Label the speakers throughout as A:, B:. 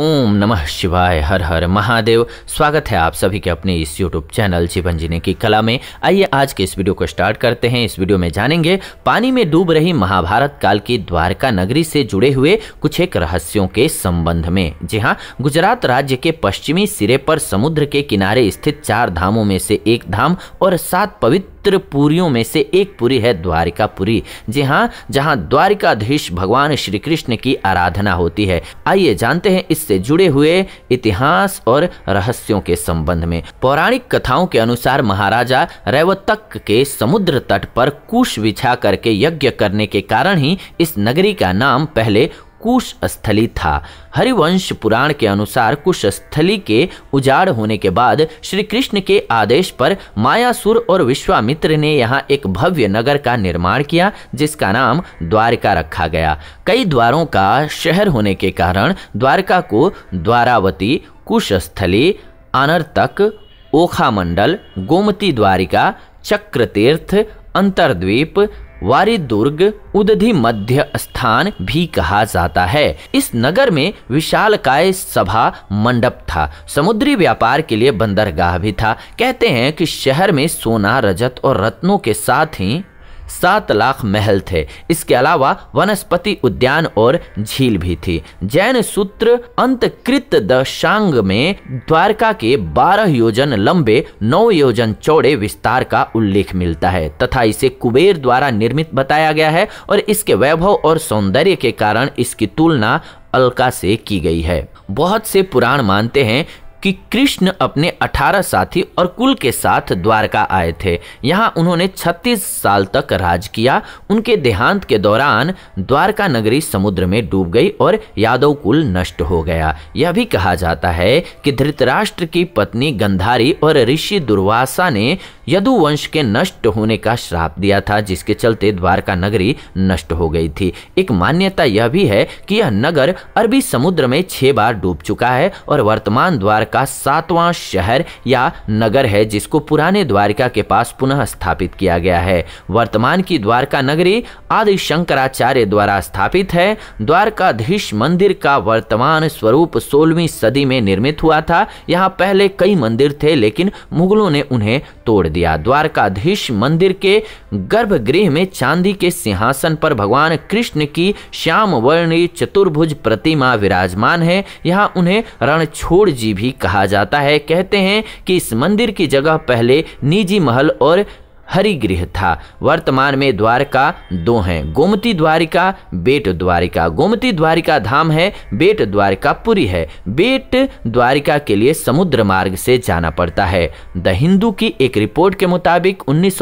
A: ओम नमः शिवाय हर हर महादेव स्वागत है आप सभी के अपने इस यूट्यूब चैनल जीवन जीने की कला में आइए आज के इस वीडियो को स्टार्ट करते हैं इस वीडियो में जानेंगे पानी में डूब रही महाभारत काल की द्वारका नगरी से जुड़े हुए कुछ एक रहस्यों के संबंध में जी हाँ गुजरात राज्य के पश्चिमी सिरे पर समुद्र के किनारे स्थित चार धामों में से एक धाम और सात पवित्र पवित्र पुरियों में से एक पुरी है द्वारिकापुरी जी हाँ जहाँ द्वारिकाधीश भगवान श्री कृष्ण की आराधना होती है आइए जानते हैं इससे जुड़े हुए इतिहास और रहस्यों के संबंध में पौराणिक कथाओं के अनुसार महाराजा रेवतक के समुद्र तट पर कुश बिछा करके यज्ञ करने के कारण ही इस नगरी का नाम पहले कुशस्थली था हरिवंश पुराण के अनुसार कुशस्थली के उजाड़ होने के बाद श्री कृष्ण के आदेश पर मायासुर और विश्वामित्र ने यहाँ एक भव्य नगर का निर्माण किया जिसका नाम द्वारका रखा गया कई द्वारों का शहर होने के कारण द्वारका को द्वारावती कुशस्थली अनर्तक ओखा मंडल गोमती द्वारिका चक्रतीर्थ अंतरद्वीप वारी दुर्ग उदधि मध्य स्थान भी कहा जाता है इस नगर में विशालकाय सभा मंडप था समुद्री व्यापार के लिए बंदरगाह भी था कहते हैं कि शहर में सोना रजत और रत्नों के साथ ही सात लाख महल थे इसके अलावा वनस्पति उद्यान और झील भी थी जैन सूत्र अंतकृत दशांग में द्वारका के बारह योजन लंबे नौ योजन चौड़े विस्तार का उल्लेख मिलता है तथा इसे कुबेर द्वारा निर्मित बताया गया है और इसके वैभव और सौंदर्य के कारण इसकी तुलना अलका से की गई है बहुत से पुराण मानते हैं कि कृष्ण अपने 18 साथी और कुल के साथ द्वारका आए थे यहाँ उन्होंने 36 साल तक राज किया उनके देहांत के दौरान द्वारका नगरी समुद्र में डूब गई और यादव कुल नष्ट हो गया यह भी कहा जाता है कि धृतराष्ट्र की पत्नी गंधारी और ऋषि दुर्वासा ने यदुवंश के नष्ट होने का श्राप दिया था जिसके चलते द्वारका नगरी नष्ट हो गई थी एक मान्यता यह भी है कि यह नगर अरबी समुद्र में छह बार डूब चुका है और वर्तमान द्वारका का सातवां शहर या नगर है जिसको पुराने द्वारका के पास पुनः स्थापित किया गया है वर्तमान की द्वारका नगरी आदि शंकराचार्य द्वारा स्थापित है द्वारकाधीश मंदिर का वर्तमान स्वरूप सोलहवीं सदी में निर्मित हुआ था यहाँ पहले कई मंदिर थे लेकिन मुगलों ने उन्हें तोड़ दिया द्वारकाधीश मंदिर के गर्भगृह में चांदी के सिंहासन पर भगवान कृष्ण की श्याम वर्णी चतुर्भुज प्रतिमा विराजमान है यहाँ उन्हें रणछोड़ जी भी कहा जाता है कहते हैं कि इस मंदिर की जगह पहले निजी महल और हरिगृह था वर्तमान में द्वारका दो हैं गोमती द्वारिका बेट द्वारिका गोमती द्वारिका धाम है बेट द्वारिका पुरी है बेट द्वारिका के लिए समुद्र मार्ग से जाना पड़ता है द हिंदू की एक रिपोर्ट के मुताबिक उन्नीस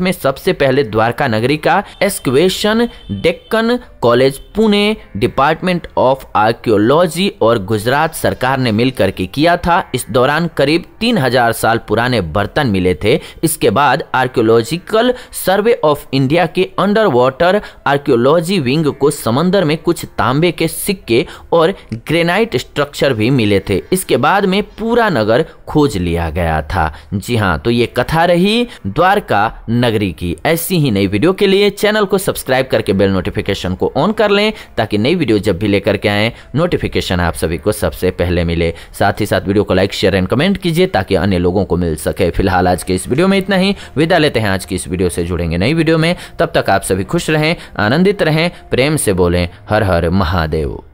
A: में सबसे पहले द्वारका नगरी का excavation Deccan college Pune department of archaeology और गुजरात सरकार ने मिलकर के किया था इस दौरान करीब तीन साल पुराने बर्तन मिले थे इसके बाद archaeo archaeological survey of India के अंडर वाटर आर्कियोलॉजी विंग को समंदर में कुछ तांबे के सिक्के और ग्रेनाइट स्ट्रक्चर भी मिले थे इसके बाद में पूरा नगर खोज लिया गया था जी हाँ तो ये कथा रही द्वारका नगरी की ऐसी ही नई वीडियो के लिए चैनल को सब्सक्राइब करके बेल नोटिफिकेशन को ऑन कर लें ताकि नई वीडियो जब भी लेकर के आए नोटिफिकेशन आप सभी को सबसे पहले मिले साथ ही साथ वीडियो को लाइक शेयर एंड कमेंट कीजिए ताकि अन्य लोगों को मिल सके फिलहाल आज के इस वीडियो में इतना ही विदा लेते लेते हैं आज की इस वीडियो से जुड़ेंगे नई वीडियो में तब तक आप सभी खुश रहें आनंदित रहें प्रेम से बोलें हर हर महादेव